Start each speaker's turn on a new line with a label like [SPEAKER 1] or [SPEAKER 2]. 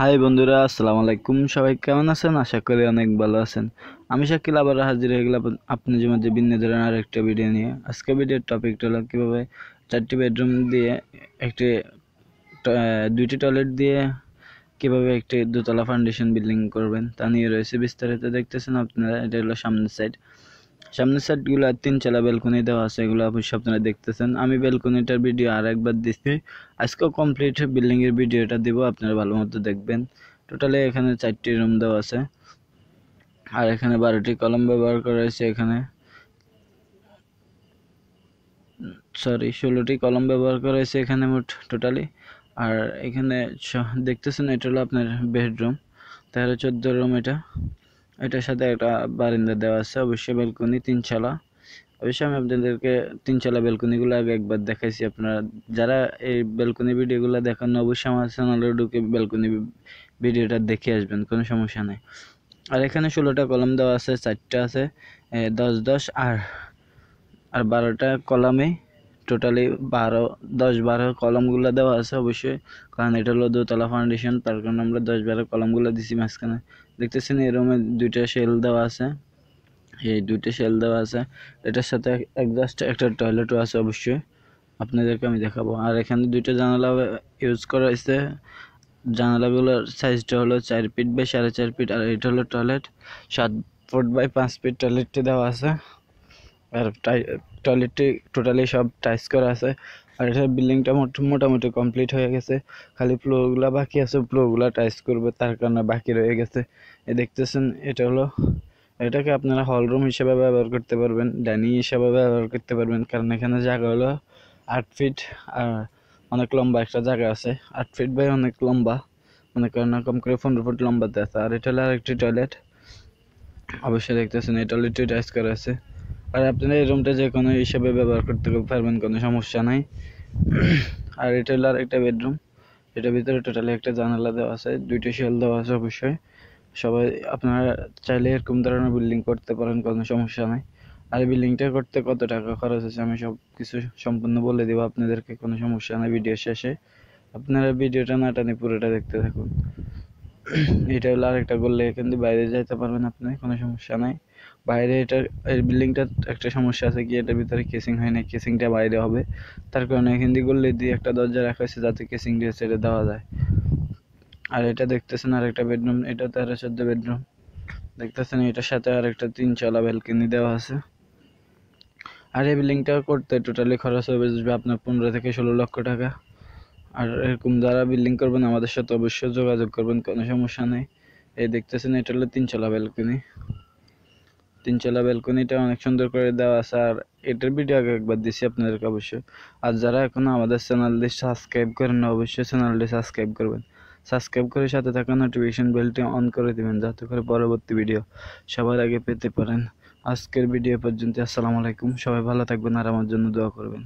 [SPEAKER 1] high বন্ধুরা আসসালামু আলাইকুম সবাই কেমন আছেন আশা করি অনেক ভালো আছেন আমি শাকিল আবার হাজির হয়ে গেলাম আপনাদের মধ্যে ভিন্ন ধরনের আরেকটা ভিডিও নিয়ে আজকে ভিডিওর টপিকটা হলো কীভাবে চারটি বেডরুম দিয়ে একটি দুইটি টয়লেট দিয়ে কিভাবে একটি দোতলা ফাউন্ডেশন বিল্ডিং করবেন তা নিয়ে রয়েছে বিস্তারিত দেখতেছেন আপনারা এটা হলো সামনের সাইড সামনের সাইডগুলো আর তিন চালা ব্যালকনি দেওয়া আছে এগুলো অবশ্যই আপনারা দেখতেছেন আমি ব্যালকনিটার ভিডিও আর একবার দিচ্ছি আজকে কমপ্লিট বিল্ডিংয়ের ভিডিওটা দেবো আপনারা ভালো মতো দেখবেন টোটালি এখানে চারটি রুম দেওয়া আছে আর এখানে বারোটি কলম ব্যবহার করা হয়েছে এখানে সরি ষোলোটি কলম ব্যবহার করা হয়েছে এখানে মোট টোটালি আর এখানে দেখতেছেন এটা হলো আপনার বেডরুম তাহলে চোদ্দ রুম এটা এটার সাথে একটা বারিন্দা দেওয়া আছে অবশ্যই ব্যালকনি তিনচালা অবশ্যই আমি আপনাদেরকে তিনচালা ব্যালকনিগুলো আগে একবার দেখাইছি আপনারা যারা এই ব্যালকনি ভিডিওগুলো দেখান অবশ্যই আমার চ্যানেলে ঢুকে ব্যালকনি ভিডিওটা দেখে আসবেন কোনো সমস্যা নেই আর এখানে ষোলোটা কলম দেওয়া আছে চারটা আছে দশ দশ আর আর বারোটা কলামে টোটালি বারো দশ বারো কলমগুলো দেওয়া আছে অবশ্যই কারণ এটা হলো দোতলা ফাউন্ডেশন তার কারণে আমরা দশ বারো কলমগুলো দিছি মাঝখানে দেখতেছেন এই রুমে দুইটা শেল দেওয়া আছে এই দুইটা শেল দেওয়া আছে এটার সাথে একজাস্ট একটা টয়লেটও আছে অবশ্যই আপনাদেরকে আমি দেখাবো আর এখানে দুইটা জানালা ইউজ করা হয়েছে জানালাগুলোর সাইজটা হলো চার ফিট বাই সাড়ে চার ফিট আর এটা হলো টয়লেট সাত ফুট বাই পাঁচ ফিট টয়লেটটি দেওয়া আছে আর টয়লেটটি টোটালি সব টাইস করা আছে আর এটার বিল্ডিংটা মোটামুটি কমপ্লিট হয়ে গেছে খালি ফ্লোরগুলো বাকি আছে ফ্লোরগুলো টাইস করবে তার কারণে বাকি রয়ে গেছে এ দেখতেছেন এটা হলো এটাকে আপনারা হল রুম হিসেবে ব্যবহার করতে পারবেন ডাইনিং হিসেবে ব্যবহার করতে পারবেন কারণ এখানে জায়গা হলো আট ফিট আর অনেক লম্বা একটা জায়গা আছে আট ফিট বাই অনেক লম্বা মনে করেন কম করে পনেরো ফুট লম্বাতে আছে আর এটা হলো আরেকটি টয়লেট অবশ্যই দেখতেছেন এই টয়লেটটি টাইস করা আছে আর আপনারা এই রুমটা যে কোনো হিসেবে ব্যবহার করতে পারবেন কোনো সমস্যা নাই আর এটা হলো আরেকটা একটা বেডরুম এটার ভিতরে টোটালি একটা জানালা দেওয়া আছে দুইটা শেল দেওয়া আছে অবশ্যই সবাই আপনারা চাইলে এরকম ধরনের বিল্ডিং করতে পারেন কোনো সমস্যা নাই আর বিল্ডিংটা করতে কত টাকা খরচ আছে আমি সব কিছু সম্পূর্ণ বলে দেবো আপনাদেরকে কোনো সমস্যা নাই ভিডিও শেষে আপনারা ভিডিওটা নাটানি পুরোটা দেখতে থাকুন এটা হলো আরেকটা করলে এখান দিয়ে বাইরে যাইতে পারবেন আপনি কোনো সমস্যা নাই বাইরে এটা এই বিল্ডিংটার একটা সমস্যা আছে কি এটার ভিতরে কেসিং হয় না কেসিংটা বাইরে হবে তার কারণে এখান দিয়ে গল্লি দিয়ে একটা দরজা রাখা হয়েছে যাতে কেসিং দিয়ে ছেড়ে দেওয়া যায় আর এটা দেখতেছেন আর একটা বেডরুম এটা তেরো চোদ্দো বেডরুম দেখতেছেন এটার সাথে আর একটা চলা ব্যালকিনি দেওয়া আছে আর এই বিল্ডিংটা করতে টোটালি খরচ হবে আপনার পনেরো থেকে ষোলো লক্ষ টাকা আর এরকম যারা বিল্ডিং করবেন আমাদের সাথে অবশ্যই যোগাযোগ করবেন কোনো সমস্যা নেই এই দেখতেছেন এটা হলো তিনচালা ব্যালকনি তিনচালা ব্যালকনিটা অনেক সুন্দর করে দেওয়া আছে আর এটার ভিডিও আগে একবার দিছি আপনাদেরকে অবশ্যই আর যারা এখনও আমাদের চ্যানেলটি সাবস্ক্রাইব করেন না অবশ্যই চ্যানেলটি সাবস্ক্রাইব করবেন সাবস্ক্রাইব করে সাথে থাকা নোটিফিকেশন বেলটি অন করে দেবেন যাতে করে পরবর্তী ভিডিও সবার আগে পেতে পারেন আজকের ভিডিও পর্যন্ত আসসালামু আলাইকুম সবাই ভালো থাকবেন আর আমার জন্য দোয়া করবেন